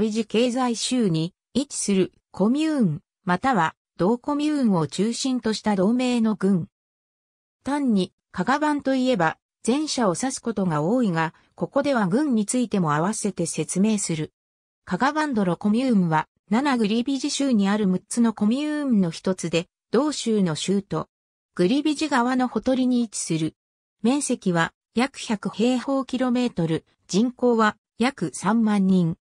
ビジ経済州に位置するコミューン、または同コミューンを中心とした同盟の軍。単に、カガバンといえば、前者を指すことが多いが、ここでは軍についても合わせて説明する。カガバンドロコミューンは、7グリビジ州にある6つのコミューンの一つで、同州の州都。グリビジ川のほとりに位置する。面積は約100平方キロメートル、人口は約3万人。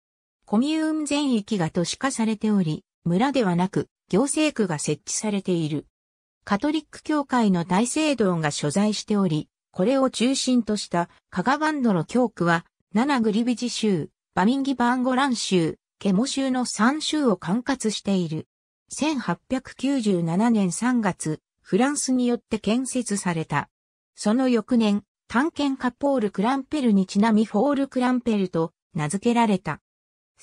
コミューン全域が都市化されており、村ではなく、行政区が設置されている。カトリック教会の大聖堂が所在しており、これを中心としたカガバンドの教区は、ナナグリビジ州、バミンギバンゴラン州、ケモ州の3州を管轄している。1897年3月、フランスによって建設された。その翌年、探検家ポール・クランペルにちなみフォール・クランペルと名付けられた。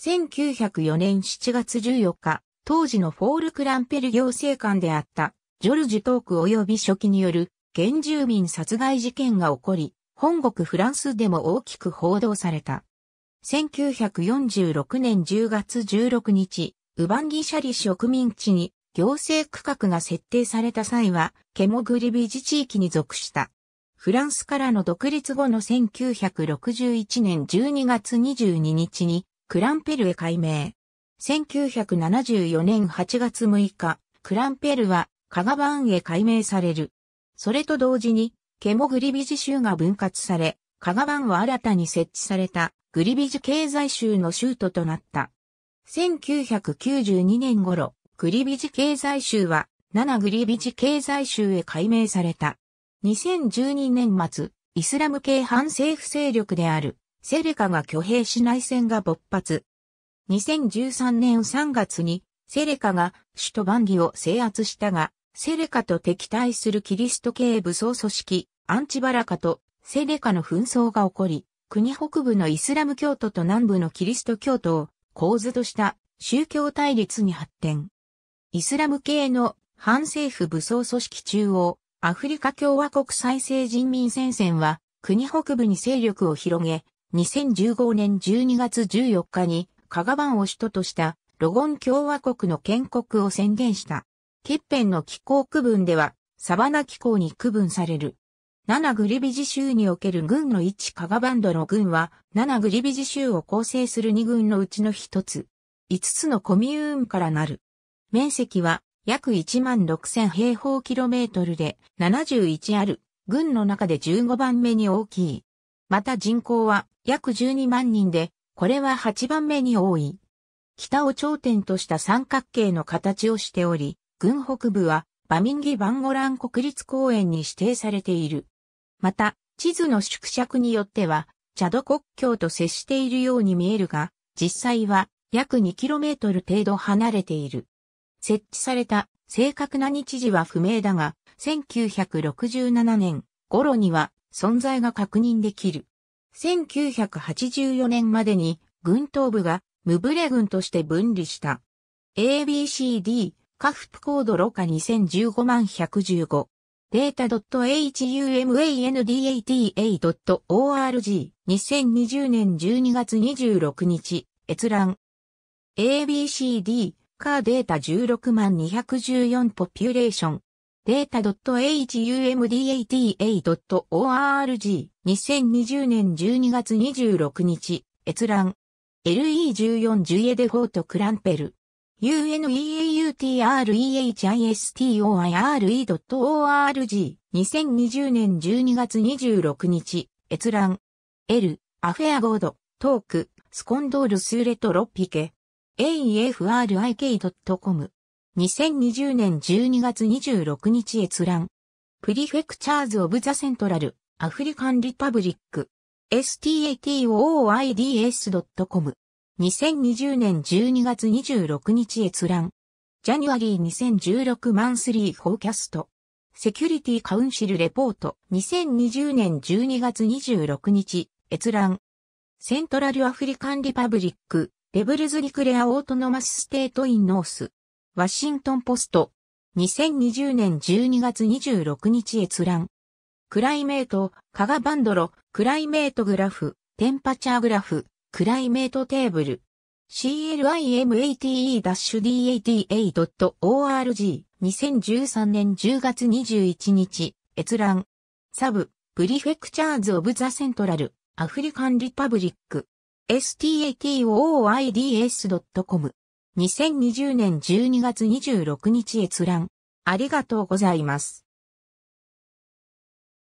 1904年7月14日、当時のフォールクランペル行政官であったジョルジュトーク及び初期による原住民殺害事件が起こり、本国フランスでも大きく報道された。1946年10月16日、ウバンギシャリ植民地に行政区画が設定された際は、ケモグリビジ地域に属した。フランスからの独立後の1961年12月22日に、クランペルへ改名。1974年8月6日、クランペルはカガバーンへ改名される。それと同時に、ケモグリビジ州が分割され、カガバンは新たに設置されたグリビジ経済州の州都となった。1992年頃、グリビジ経済州は7グリビジ経済州へ改名された。2012年末、イスラム系反政府勢力であるセレカが挙兵し内戦が勃発。2013年3月にセレカが首都バンギを制圧したが、セレカと敵対するキリスト系武装組織アンチバラカとセレカの紛争が起こり、国北部のイスラム教徒と南部のキリスト教徒を構図とした宗教対立に発展。イスラム系の反政府武装組織中央アフリカ共和国再生人民戦線は国北部に勢力を広げ、2015年12月14日にカガバンを首都としたロゴン共和国の建国を宣言した。欠片の気候区分ではサバナ気候に区分される。7グリビジ州における軍の1カガバンドの軍は、7グリビジ州を構成する2軍のうちの1つ。5つのコミューンからなる。面積は約1万6000平方キロメートルで71ある、軍の中で15番目に大きい。また人口は約12万人で、これは8番目に多い。北を頂点とした三角形の形をしており、軍北部はバミンギ・バンゴラン国立公園に指定されている。また、地図の縮尺によっては、チャド国境と接しているように見えるが、実際は約 2km 程度離れている。設置された正確な日時は不明だが、1967年頃には存在が確認できる。1984年までに軍東部がムブレ軍として分離した。ABCD カフプコードロカ2015万115データ .humandata.org 2020年12月26日閲覧 ABCD カーデータ16万214ポピュレーション data.humdata.org 2020年12月26日閲覧 LE14 ジュエデフォートクランペル uneautrehistore.org 2020年12月26日閲覧 L アフェアゴードトークスコンドールスーレトロピケ afrik.com 2020年12月26日閲覧。プリフェクチャーズ・オブ・ザ・セントラル、アフリカン・リパブリック。statooids.com。2020年12月26日閲覧。ジャニュアリー2016マンスリーフォーキャスト。セキュリティカウンシルレポート2020年12月26日閲覧。セントラルアフリカンリパブリック、レブルズリクレアオートノマスステートインノース。ワシントンポスト。2020年12月26日閲覧。クライメート、カガバンドロ、クライメートグラフ、テンパチャーグラフ、クライメートテーブル。CLIMATE-DATA.org 2013年10月21日閲覧。サブ、プリフェクチャーズ・オブ・ザ・セントラル、アフリカン・リパブリック。statoids.com 2020年12月26日閲覧。ありがとうございます。